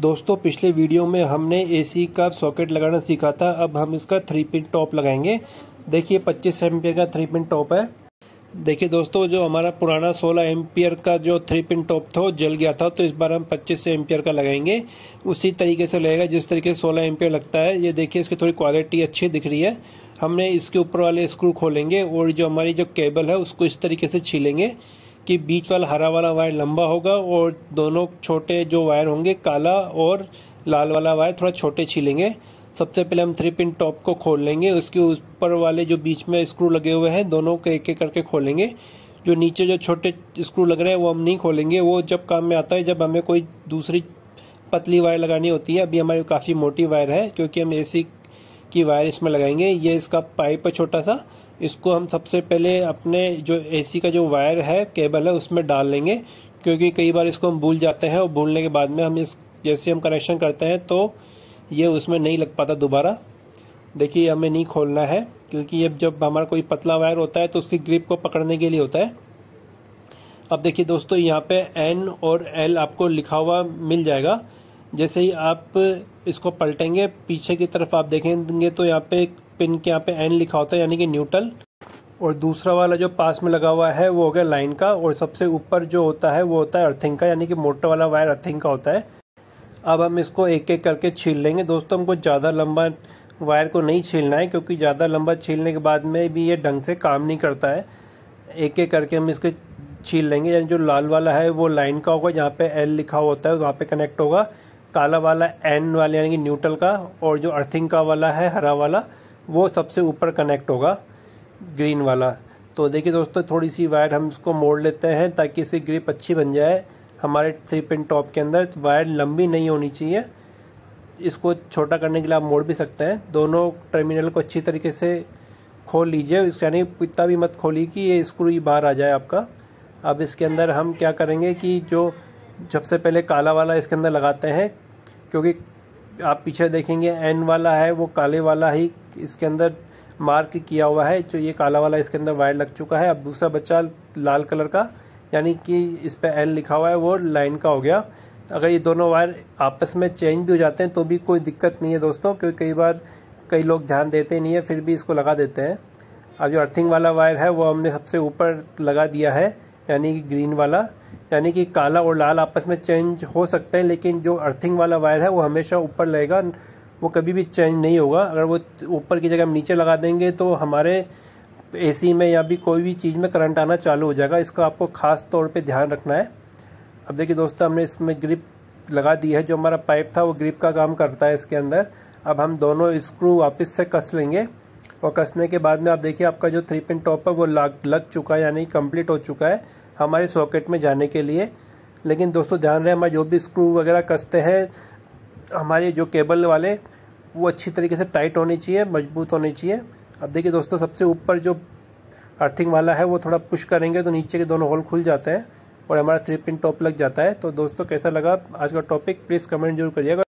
दोस्तों पिछले वीडियो में हमने एसी का सॉकेट लगाना सीखा था अब हम इसका थ्री पिन टॉप लगाएंगे देखिए 25 एमपियर का थ्री पिन टॉप है देखिए दोस्तों जो हमारा पुराना 16 एमपियर का जो थ्री पिन टॉप था वो जल गया था तो इस बार हम 25 एमपियर का लगाएंगे उसी तरीके से लगेगा जिस तरीके से 16 एमपियर लगता है ये देखिए इसकी थोड़ी क्वालिटी अच्छी दिख रही है हमने इसके ऊपर वाले स्क्रू खोलेंगे और जो हमारी जो केबल है उसको इस तरीके से छीलेंगे कि बीच वाला हरा वाला वायर लंबा होगा और दोनों छोटे जो वायर होंगे काला और लाल वाला वायर थोड़ा छोटे छीलेंगे सबसे पहले हम थ्री पिन टॉप को खोल लेंगे उसके ऊपर वाले जो बीच में स्क्रू लगे हुए हैं दोनों को एक एक करके खोलेंगे जो नीचे जो छोटे स्क्रू लग रहे हैं वो हम नहीं खोलेंगे वो जब काम में आता है जब हमें कोई दूसरी पतली वायर लगानी होती है अभी हमारी काफ़ी मोटी वायर है क्योंकि हम ए की वायर इसमें लगाएंगे ये इसका पाइप है छोटा सा इसको हम सबसे पहले अपने जो एसी का जो वायर है केबल है उसमें डाल लेंगे क्योंकि कई बार इसको हम भूल जाते हैं और भूलने के बाद में हम इस जैसे हम कनेक्शन करते हैं तो ये उसमें नहीं लग पाता दोबारा देखिए हमें नहीं खोलना है क्योंकि ये जब हमारा कोई पतला वायर होता है तो उसकी ग्रिप को पकड़ने के लिए होता है अब देखिए दोस्तों यहाँ पे एन और एल आपको लिखा हुआ मिल जाएगा जैसे ही आप इसको पलटेंगे पीछे की तरफ आप देखेंगे तो यहाँ पे एक पिन के यहाँ पे एन लिखा होता है यानी कि न्यूट्रल और दूसरा वाला जो पास में लगा हुआ है वो हो गया लाइन का और सबसे ऊपर जो होता है वो होता है अर्थिंग का यानी कि मोटर वाला वायर अर्थिंग का होता है अब हम इसको एक एक करके छील लेंगे दोस्तों हमको ज़्यादा लंबा वायर को नहीं छीलना है क्योंकि ज़्यादा लंबा छीलने के बाद में भी ये ढंग से काम नहीं करता है एक एक करके हम इसके छील लेंगे यानी जो लाल वाला है वो लाइन का होगा जहाँ पे एल लिखा होता है वहाँ पे कनेक्ट होगा काला वाला एन वाला यानी कि न्यूट्रल का और जो अर्थिंग का वाला है हरा वाला वो सबसे ऊपर कनेक्ट होगा ग्रीन वाला तो देखिए दोस्तों थोड़ी सी वायर हम इसको मोड़ लेते हैं ताकि इसकी ग्रिप अच्छी बन जाए हमारे थ्री पिन टॉप के अंदर वायर लंबी नहीं होनी चाहिए इसको छोटा करने के लिए आप मोड़ भी सकते हैं दोनों टर्मिनल को अच्छी तरीके से खोल लीजिए यानी इतना भी मत खोली कि ये स्क्रू ही बाहर आ जाए आपका अब इसके अंदर हम क्या करेंगे कि जो सबसे पहले काला वाला इसके अंदर लगाते हैं क्योंकि आप पीछे देखेंगे एन वाला है वो काले वाला ही इसके अंदर मार्क किया हुआ है जो ये काला वाला इसके अंदर वायर लग चुका है अब दूसरा बच्चा लाल कलर का यानी कि इस पर एन लिखा हुआ है वो लाइन का हो गया अगर ये दोनों वायर आपस में चेंज भी हो जाते हैं तो भी कोई दिक्कत नहीं है दोस्तों क्योंकि कई बार कई लोग ध्यान देते नहीं है फिर भी इसको लगा देते हैं अब जो अर्थिंग वाला वायर है वो हमने सबसे ऊपर लगा दिया है यानी कि ग्रीन वाला यानी कि काला और लाल आपस में चेंज हो सकते हैं लेकिन जो अर्थिंग वाला वायर है वो हमेशा ऊपर लगेगा वो कभी भी चेंज नहीं होगा अगर वो ऊपर की जगह हम नीचे लगा देंगे तो हमारे एसी में या भी कोई भी चीज़ में करंट आना चालू हो जाएगा इसका आपको खास तौर पे ध्यान रखना है अब देखिए दोस्तों हमने इसमें ग्रिप लगा दी है जो हमारा पाइप था वो ग्रिप का काम करता है इसके अंदर अब हम दोनों स्क्रू वापस से कस लेंगे और कसने के बाद में आप देखिए आपका जो थ्री पिन टॉप है वो लग लग चुका है यानी कंप्लीट हो चुका है हमारे सॉकेट में जाने के लिए लेकिन दोस्तों ध्यान रहे हमारे जो भी स्क्रू वगैरह कसते हैं हमारे जो केबल वाले वो अच्छी तरीके से टाइट होनी चाहिए मजबूत होनी चाहिए अब देखिए दोस्तों सबसे ऊपर जो अर्थिंग वाला है वो थोड़ा पुश करेंगे तो नीचे के दोनों होल खुल जाते हैं और हमारा थ्री पिन टॉप लग जाता है तो दोस्तों कैसा लगा आज का टॉपिक प्लीज़ कमेंट जरूर करिएगा